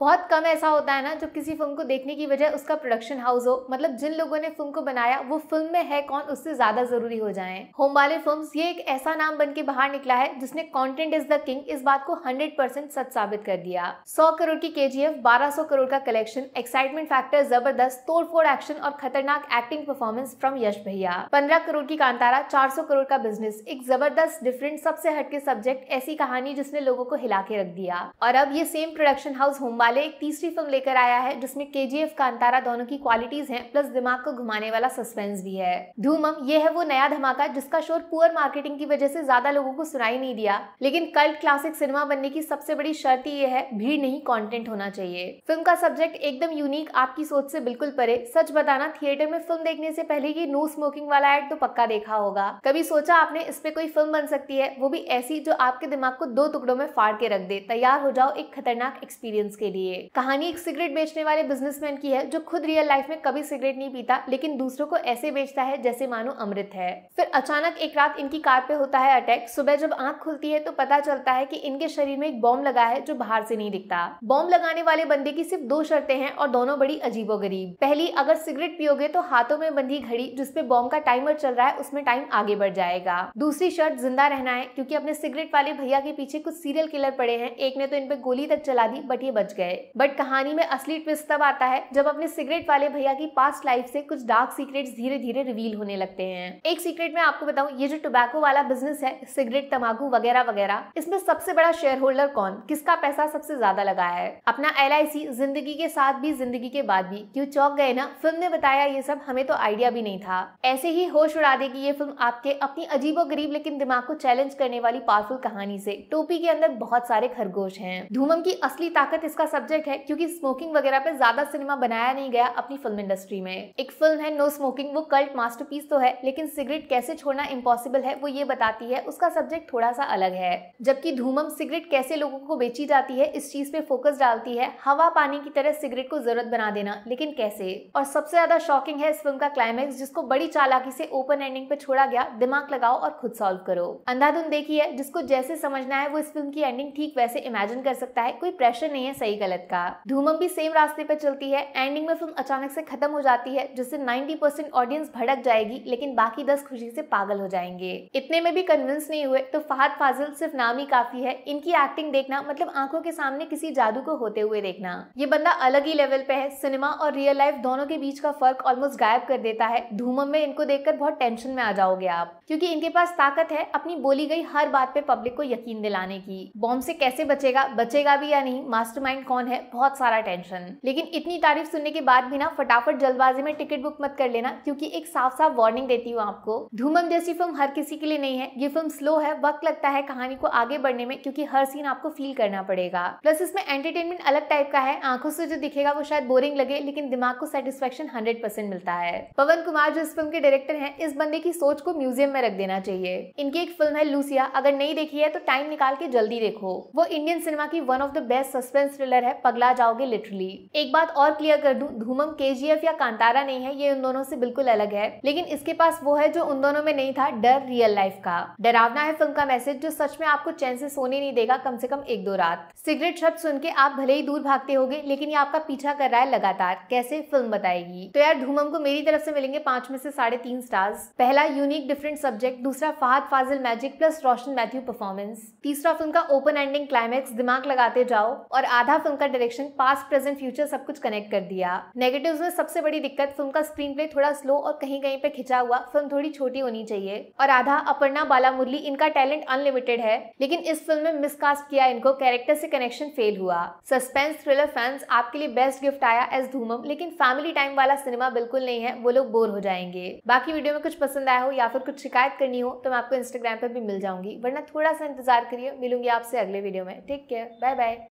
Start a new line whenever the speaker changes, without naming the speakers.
बहुत कम ऐसा होता है ना जब किसी फिल्म को देखने की वजह उसका प्रोडक्शन हाउस हो मतलब जिन लोगों ने फिल्म को बनाया वो फिल्म में है कौन उससे ज्यादा जरूरी हो जाए होम वाले फिल्म ये एक ऐसा नाम बन के बाहर निकला है जिसने कॉन्टेंट इज द किंग इस बात को हंड्रेड परसेंट सच साबित कर दिया सौ करोड़ की के जी एफ बारह सौ करोड़ का कलेक्शन एक्साइटमेंट फैक्टर जबरदस्त तोड़फोड़ एक्शन और खतरनाक एक्टिंग परफॉर्मेंस फ्रॉम यश भैया पंद्रह करोड़ की कांतारा चार सौ करोड़ का बिजनेस एक जबरदस्त डिफरेंट सबसे हटके सब्जेक्ट ऐसी कहानी जिसने लोगों को हिला के रख दिया और अब ये सेम प्रोडक्शन हाउस होम वाले एक तीसरी फिल्म लेकर आया है जिसमें के जी एफ कांतारा दोनों की क्वालिटीज हैं प्लस दिमाग को घुमाने वाला सस्पेंस भी है धूमम यह है वो नया धमाका जिसका शोर पुअर मार्केटिंग की वजह से ज्यादा लोगों को सुनाई नहीं दिया लेकिन कल्ट क्लासिक सिनेमा बनने की सबसे बड़ी शर्त ये है भीड़ नहीं कॉन्टेंट होना चाहिए फिल्म का सब्जेक्ट एकदम यूनिक आपकी सोच से बिल्कुल परे सच बताना थिएटर में फिल्म देखने से पहले ये नो स्मोकिंग वाला एड तो पक्का देखा होगा कभी सोचा आपने इस पे कोई फिल्म बन सकती है वो भी ऐसी जो आपके दिमाग को दो टुकड़ों में फाड़ के रख दे तैयार हो जाओ एक खतरनाक एक्सपीरियंस के लिए लिए कहानी एक सिगरेट बेचने वाले बिजनेसमैन की है जो खुद रियल लाइफ में कभी सिगरेट नहीं पीता लेकिन दूसरों को ऐसे बेचता है जैसे मानो अमृत है फिर अचानक एक रात इनकी कार पे होता है अटैक सुबह जब आंख खुलती है तो पता चलता है की इनके शरीर में एक बॉम्ब लगा है जो बाहर से नहीं दिखता बॉम्ब लगाने वाले बंदे की सिर्फ दो शर्तें हैं और दोनों बड़ी अजीबो गरीब पहली अगर सिगरेट पियोगे तो हाथों में बंधी घड़ी जिसपे बॉम्ब का टाइमर चल रहा है उसमें टाइम आगे बढ़ जाएगा दूसरी शर्त जिंदा रहना है क्योंकि अपने सिगरेट वाले भैया के पीछे कुछ सीरियल किलर पड़े हैं एक ने तो इन पे गोली तक चला दी बट ये बच गए गए बट कहानी में असली ट्विस्ट तब आता है जब अपने सिगरेट वाले भैया की पास्ट लाइफ से कुछ डार्क सीक्रेट्स धीरे धीरे रिवील होने लगते हैं एक सीक्रेट मैं आपको बताऊं ये जो टोबैको वाला बिजनेस है सिगरेट तम्बाकू वगैरह वगैरह इसमें सबसे बड़ा शेयर होल्डर कौन किसका पैसा सबसे ज्यादा लगाया है अपना एल जिंदगी के साथ भी जिंदगी के बाद भी क्यूँ चौक गए ना फिल्म ने बताया ये सब हमें तो आइडिया भी नहीं था ऐसे ही होश उड़ा देगी ये फिल्म आपके अपनी अजीबो गरीब लेकिन दिमाग को चैलेंज करने वाली पावरफुल कहानी से टोपी के अंदर बहुत सारे खरगोश हैं धूमम की असली ताकत इसका सब्जेक्ट है क्योंकि स्मोकिंग वगैरह पे ज्यादा सिनेमा बनाया नहीं गया अपनी फिल्म इंडस्ट्री में एक फिल्म है नो स्मोकिंग वो कल्ट मास्टरपीस तो है लेकिन सिगरेट कैसे छोड़ना इम्पॉसिबल है वो ये बताती है उसका सब्जेक्ट थोड़ा सा अलग है जबकि धूमम सिगरेट कैसे लोगों को बेची जाती है इस चीज पे फोकस डालती है हवा पानी की तरह सिगरेट को जरूरत बना देना लेकिन कैसे और सबसे ज्यादा शॉकिंग है इस फिल्म का क्लाइमैक्स जिसको बड़ी चालाकी से ओपन एंडिंग पे छोड़ा गया दिमाग लगाओ और खुद सॉल्व करो अंधाधुन देखिए जिसको जैसे समझना है वो इस फिल्म की एंडिंग ठीक वैसे इमेजिन कर सकता है कोई प्रेशर नहीं है सही गलत गलत कहा धूमम भी सेम रास्ते पर चलती है एंडिंग में फिल्म अचानक से खत्म हो जाती है जिससे 90% ऑडियंस भड़क जाएगी लेकिन बाकी दस खुशी से पागल हो जाएंगे इतने में भी कन्विंस नहीं हुए तो फहद फाजिल सिर्फ नाम ही काफी है इनकी एक्टिंग देखना मतलब आंखों के सामने किसी जादू को होते हुए देखना ये बंदा अलग ही लेवल पे है सिनेमा और रियल लाइफ दोनों के बीच का फर्क ऑलमोस्ट गायब कर देता है धूमम में इनको देखकर बहुत टेंशन में आ जाओगे आप क्योंकि इनके पास ताकत है अपनी बोली गई हर बात पे पब्लिक को यकीन दिलाने की बॉम्ब से कैसे बचेगा बचेगा भी या नहीं मास्टरमाइंड कौन है बहुत सारा टेंशन लेकिन इतनी तारीफ सुनने के बाद भी ना फटाफट जल्दबाजी में टिकट बुक मत कर लेना क्योंकि एक साफ साफ वार्निंग देती हूँ आपको धूमम जैसी फिल्म हर किसी के लिए नहीं है ये फिल्म स्लो है वक्त लगता है कहानी को आगे बढ़ने में क्योंकि हर सीन आपको फील करना पड़ेगा प्लस इसमें एंटरटेनमेंट अलग टाइप का है आंखों से जो दिखेगा वो शायद बोरिंग लगे लेकिन दिमाग को सेटिस्फेक्शन हंड्रेड परसेंट मिलता है पवन कुमार जो इस फिल्म के डायरेक्टर है इस बंदे की सोच को म्यूजियम में रख देना चाहिए इनकी एक फिल्म है लूसिया अगर नहीं देखी है तो टाइम निकाल के जल्दी देखो वो इंडियन सिनेमा की one of the best suspense thriller character है पगला जाओगे लिटरली एक बात और क्लियर कर दू धूमम के या कांतारा नहीं है ये उन दोनों से बिल्कुल अलग है लेकिन इसके पास वो है जो उन दोनों में नहीं था डर रियल लाइफ का डरावना है फिल्म का मैसेज जो सच में आपको चैन से सोने नहीं देगा कम से कम एक दो रात सिगरेट शब्द सुन के आप भले ही दूर भागते होगे लेकिन ये आपका पीछा कर रहा है लगातार कैसे फिल्म बताएगी तो यार धूमम को मेरी तरफ से मिलेंगे पांच में से साढ़े तीन स्टार्स पहला यूनिक डिफरेंट सब्जेक्ट दूसरा Fahadh Faasil magic plus Roshan Mathew performance तीसरा फिल्म का ओपन एंडिंग क्लाइमेक्स दिमाग लगाते जाओ और आधा फिल्म उनका डायरेक्शन पास्ट प्रेजेंट फ्यूचर सब कुछ कनेक्ट कर दिया नेगेटिव में सबसे बड़ी दिक्कत फिल्म का स्क्रीन प्ले थोड़ा स्लो और कहीं कहीं पे खिंचा हुआ फिल्म थोड़ी छोटी होनी चाहिए और आधा अपर्णा बाला मुरली इनका टैलेंट अनलिमिटेड है लेकिन इस फिल्म में मिसकास्ट किया इनको कैरेक्टर से कनेक्शन फेल हुआ सस्पेंस थ्रिलर फैंस आपके लिए बेस्ट गिफ्ट आया एस धूमम लेकिन फैमिली टाइम वाला सिनेमा बिल्कुल नहीं है वो लोग बोर हो जाएंगे बाकी वीडियो में कुछ पसंद आया हो या फिर कुछ शिकायत करनी हो तो मैं आपको इंस्टाग्राम पर भी मिल जाऊंगी वरना थोड़ा सा इंतजार करिए मिलूंगी आपसे अगले वीडियो में टेक केयर बाय बाय